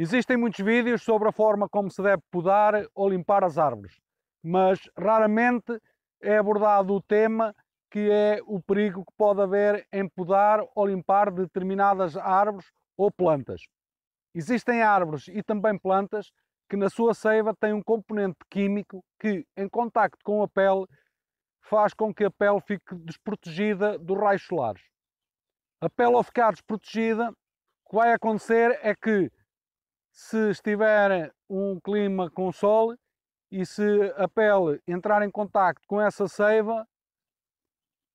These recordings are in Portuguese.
Existem muitos vídeos sobre a forma como se deve podar ou limpar as árvores, mas raramente é abordado o tema que é o perigo que pode haver em podar ou limpar determinadas árvores ou plantas. Existem árvores e também plantas que na sua seiva têm um componente químico que, em contacto com a pele, faz com que a pele fique desprotegida dos raios solares. A pele ao ficar desprotegida, o que vai acontecer é que se estiver um clima com sol e se a pele entrar em contacto com essa seiva,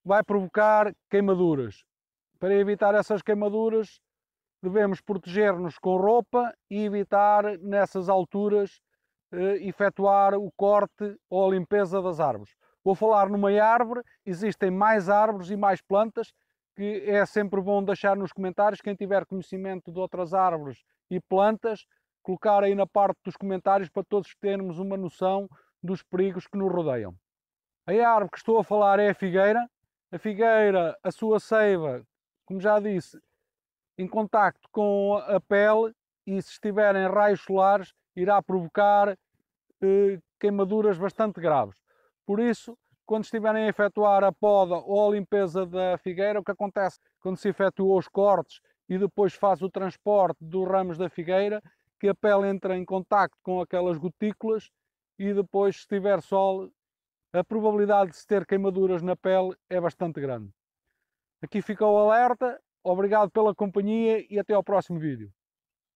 vai provocar queimaduras. Para evitar essas queimaduras, devemos proteger-nos com roupa e evitar, nessas alturas, eh, efetuar o corte ou a limpeza das árvores. Vou falar numa árvore, existem mais árvores e mais plantas que é sempre bom deixar nos comentários. Quem tiver conhecimento de outras árvores e plantas, colocar aí na parte dos comentários para todos termos uma noção dos perigos que nos rodeiam. A árvore que estou a falar é a figueira. A figueira, a sua seiva, como já disse, em contacto com a pele e se estiverem raios solares, irá provocar eh, queimaduras bastante graves. Por isso, quando estiverem a efetuar a poda ou a limpeza da figueira, o que acontece quando se efetuou os cortes e depois faz o transporte dos ramos da figueira, que a pele entra em contacto com aquelas gotículas e depois, se tiver sol, a probabilidade de se ter queimaduras na pele é bastante grande. Aqui fica o alerta, obrigado pela companhia e até ao próximo vídeo.